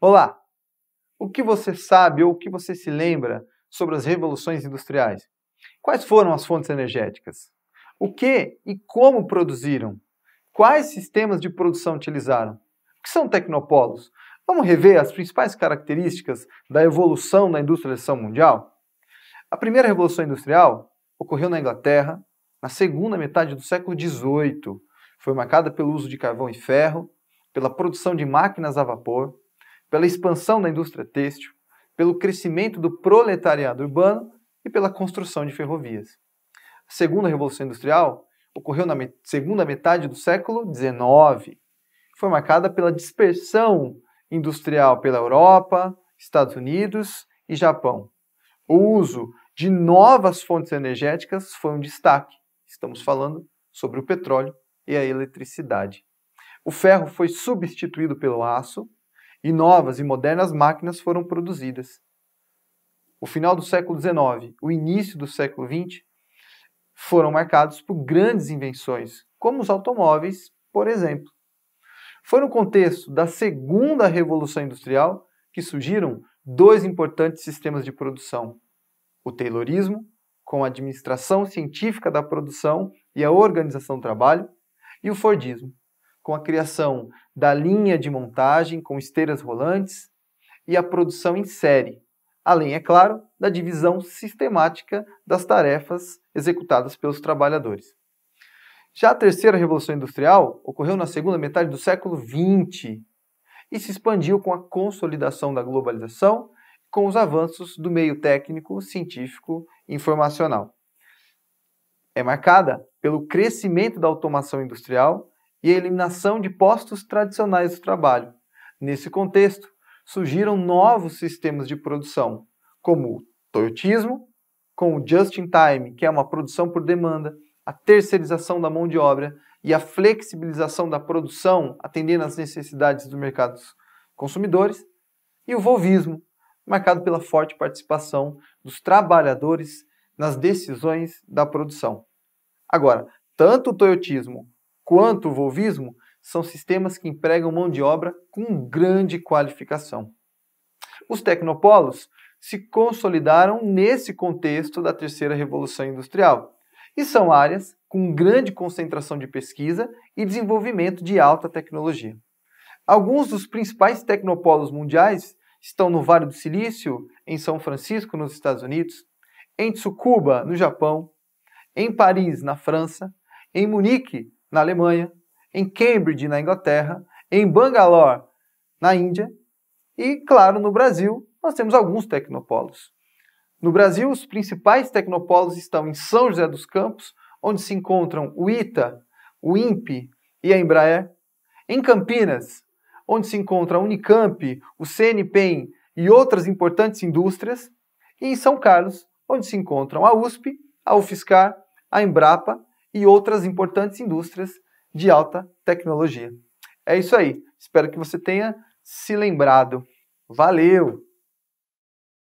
Olá! O que você sabe ou o que você se lembra sobre as revoluções industriais? Quais foram as fontes energéticas? O que e como produziram? Quais sistemas de produção utilizaram? O que são tecnopolos? Vamos rever as principais características da evolução da industrialização mundial? A primeira revolução industrial ocorreu na Inglaterra na segunda metade do século XVIII. Foi marcada pelo uso de carvão e ferro, pela produção de máquinas a vapor, pela expansão da indústria têxtil, pelo crescimento do proletariado urbano e pela construção de ferrovias. A segunda revolução industrial ocorreu na segunda metade do século XIX. Foi marcada pela dispersão industrial pela Europa, Estados Unidos e Japão. O uso de novas fontes energéticas foi um destaque. Estamos falando sobre o petróleo e a eletricidade. O ferro foi substituído pelo aço e novas e modernas máquinas foram produzidas. O final do século XIX, o início do século XX, foram marcados por grandes invenções, como os automóveis, por exemplo. Foi no contexto da segunda Revolução Industrial que surgiram dois importantes sistemas de produção: o Taylorismo, com a administração científica da produção e a organização do trabalho, e o Fordismo, com a criação da linha de montagem com esteiras rolantes e a produção em série, além, é claro, da divisão sistemática das tarefas executadas pelos trabalhadores. Já a terceira revolução industrial ocorreu na segunda metade do século XX e se expandiu com a consolidação da globalização com os avanços do meio técnico, científico e informacional. É marcada pelo crescimento da automação industrial e a eliminação de postos tradicionais do trabalho. Nesse contexto, surgiram novos sistemas de produção, como o toyotismo, com o just-in-time, que é uma produção por demanda, a terceirização da mão de obra e a flexibilização da produção atendendo às necessidades dos mercados consumidores, e o volvismo, marcado pela forte participação dos trabalhadores nas decisões da produção. Agora, tanto o toyotismo quanto o volvismo são sistemas que empregam mão de obra com grande qualificação. Os tecnopolos se consolidaram nesse contexto da terceira revolução industrial e são áreas com grande concentração de pesquisa e desenvolvimento de alta tecnologia. Alguns dos principais tecnopolos mundiais estão no Vale do Silício, em São Francisco, nos Estados Unidos, em Tsukuba, no Japão, em Paris, na França, em Munique, na Alemanha, em Cambridge, na Inglaterra, em Bangalore, na Índia e, claro, no Brasil, nós temos alguns tecnopolos. No Brasil, os principais tecnopolos estão em São José dos Campos, onde se encontram o ITA, o INPE e a Embraer. Em Campinas, onde se encontra a Unicamp, o CNPEM e outras importantes indústrias. E em São Carlos, onde se encontram a USP, a UFSCar, a Embrapa e outras importantes indústrias de alta tecnologia. É isso aí. Espero que você tenha se lembrado. Valeu!